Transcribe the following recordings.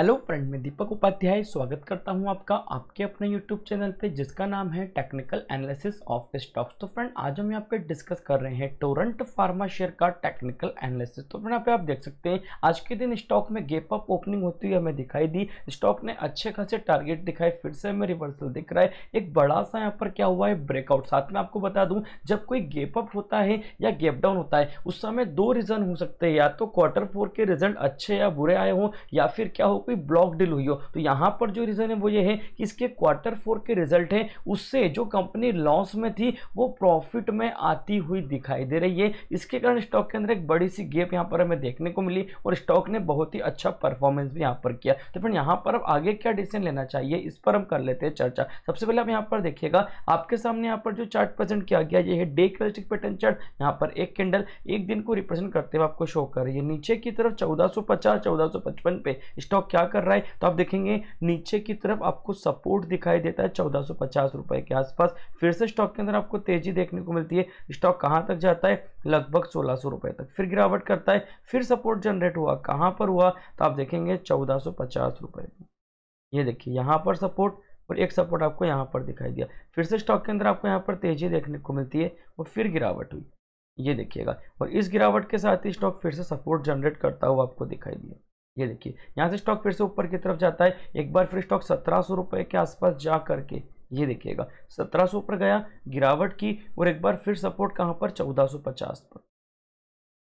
hello friend मैं दीपक उपाध्याय स्वागत करता हूं आपका आपके अपने यूट्यूब चैनल पे जिसका नाम है टेक्निकल एनालिसिस ऑफ स्टॉक्स तो फ्रेंड आज हम यहाँ पे डिस्कस कर रहे हैं टोरंट फार्मा शेयर का टेक्निकल एनालिसिस तो फ्रेंड यहाँ पे आप देख सकते हैं आज के दिन स्टॉक में गेप अप ओपनिंग होती हुई हमें दिखाई दी स्टॉक ने अच्छे खासे टारगेट दिखाए फिर से हमें रिवर्सल दिख रहा है एक बड़ा सा यहाँ पर क्या हुआ है ब्रेकआउट साथ में आपको बता दूँ जब कोई गेप अप होता है या गेप डाउन होता है उस समय दो रीज़न हो सकते हैं या तो क्वार्टर फोर के रिजल्ट अच्छे या बुरे आए हों या फिर क्या हो कोई ब्लॉक डील हुई हो तो यहाँ पर जो रीज़न है वो ये है कि इसके क्वार्टर फोर के रिजल्ट हैं उससे जो कंपनी लॉस में थी वो प्रॉफिट में आती हुई दिखाई दे रही है इसके कारण स्टॉक के अंदर एक बड़ी सी गेप यहाँ पर हमें देखने को मिली और स्टॉक ने बहुत ही अच्छा परफॉर्मेंस भी यहाँ पर किया तो फिर यहाँ पर अब आगे क्या डिसीजन लेना चाहिए इस पर हम कर लेते हैं चर्चा सबसे पहले आप यहाँ पर देखिएगा आपके सामने यहाँ पर जो चार्ट प्रेजेंट किया गया ये है डे कैलस्टिक पैटर्न चार्ट यहाँ पर एक कैंडल एक दिन को रिप्रेजेंट करते हुए आपको शो कर रही है नीचे की तरफ चौदह सौ पे स्टॉक क्या कर रहा है तो आप देखेंगे नीचे की तरफ आपको सपोर्ट दिखाई देता है चौदह रुपए के आसपास फिर से स्टॉक के अंदर आपको तेजी देखने को मिलती है स्टॉक कहाँ तक जाता है लगभग सोलह रुपए तक फिर गिरावट करता है फिर सपोर्ट जनरेट हुआ कहाँ पर हुआ तो आप देखेंगे चौदह ये देखिए यहाँ पर सपोर्ट और एक सपोर्ट आपको यहाँ पर दिखाई दिया फिर से स्टॉक के अंदर आपको यहाँ पर तेजी देखने को मिलती है और फिर गिरावट हुई ये देखिएगा और इस गिरावट के साथ ही स्टॉक फिर से सपोर्ट जनरेट करता हुआ आपको दिखाई दिया ये देखिए यहाँ से स्टॉक फिर से ऊपर की तरफ जाता है एक बार फिर स्टॉक सत्रह सौ रुपये के आसपास जा करके ये देखिएगा सत्रह सौ ऊपर गया गिरावट की और एक बार फिर सपोर्ट कहाँ पर चौदह सौ पचास पर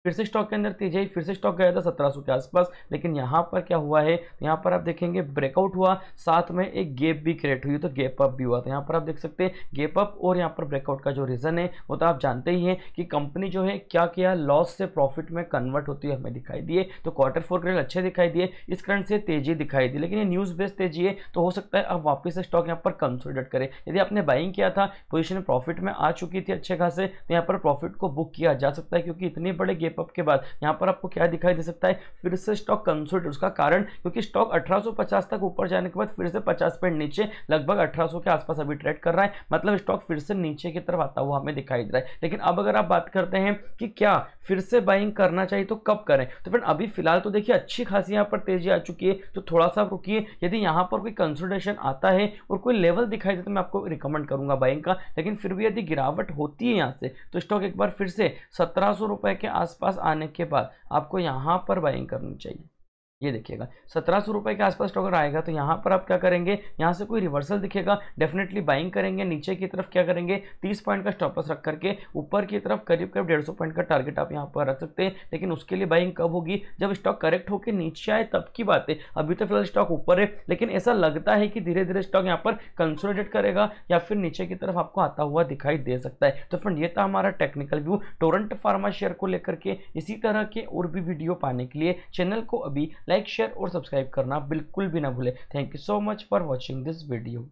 फिर से स्टॉक के अंदर तेजी फिर से स्टॉक गया था सत्रह के आसपास लेकिन यहाँ पर क्या हुआ है यहाँ पर आप देखेंगे ब्रेकआउट हुआ साथ में एक गेप भी क्रिएट हुई तो गेप अप भी हुआ था तो यहाँ पर आप देख सकते हैं गेप अप और यहाँ पर ब्रेकआउट का जो रीज़न है वो तो आप जानते ही हैं कि कंपनी जो है क्या किया लॉस से प्रॉफिट में कन्वर्ट होती है हमें दिखाई दिए तो क्वार्टर फोर के अच्छे दिखाई दिए इस कारण से तेजी दिखाई दी लेकिन ये न्यूज़ बेस्ड तेजी है तो हो सकता है आप वापस से स्टॉक यहाँ पर कंसोलिडेट करें यदि आपने बाइंग किया था पोजिशन प्रॉफिट में आ चुकी थी अच्छे खासे तो यहाँ पर प्रॉफिट को बुक किया जा सकता है क्योंकि इतने बड़े गेप टेप अप के बाद यहाँ पर आपको क्या दिखाई दे सकता है फिर से स्टॉक कंसोलिडेट उसका कारण क्योंकि स्टॉक 1850 तक ऊपर जाने के बाद फिर से 50 पॉइंट नीचे लगभग 1800 के आसपास अभी ट्रेड कर रहा है मतलब स्टॉक फिर से नीचे की तरफ आता हुआ हमें दिखाई दे रहा है लेकिन अब अगर आप बात करते हैं कि क्या फिर से बाइंग करना चाहिए तो कब करें तो फिर अभी फिलहाल तो देखिए अच्छी खासी यहाँ पर तेजी आ चुकी है तो थोड़ा सा रुकी यदि यहाँ पर कोई कंसोलिडेशन आता है और कोई लेवल दिखाई दे तो मैं आपको रिकमेंड करूंगा बाइंग का लेकिन फिर भी यदि गिरावट होती है यहाँ से तो स्टॉक एक बार फिर से सत्रह रुपए के आसपास पास आने के बाद आपको यहाँ पर बाइंग करनी चाहिए ये देखिएगा सत्रह सौ रुपये के आसपास टोकन आएगा तो यहाँ पर आप क्या करेंगे यहाँ से कोई रिवर्सल दिखेगा डेफिनेटली बाइंग करेंगे नीचे की तरफ क्या करेंगे तीस पॉइंट का स्टॉपस रख करके ऊपर की तरफ करीब करीब डेढ़ सौ पॉइंट का टारगेट आप यहाँ पर रख सकते हैं लेकिन उसके लिए बाइंग कब होगी जब स्टॉक करेक्ट होकर नीचे आए तब की बात है अभी तो फिलहाल स्टॉक ऊपर है लेकिन ऐसा लगता है कि धीरे धीरे स्टॉक यहाँ पर कंसोलिडेट करेगा या फिर नीचे की तरफ आपको आता हुआ दिखाई दे सकता है तो फ्रेंड ये था हमारा technical view Torrent Pharma share को लेकर के इसी तरह के और भी वीडियो पाने के लिए चैनल को अभी लाइक शेयर और सब्सक्राइब करना बिल्कुल भी ना भूले thank you so much for watching this video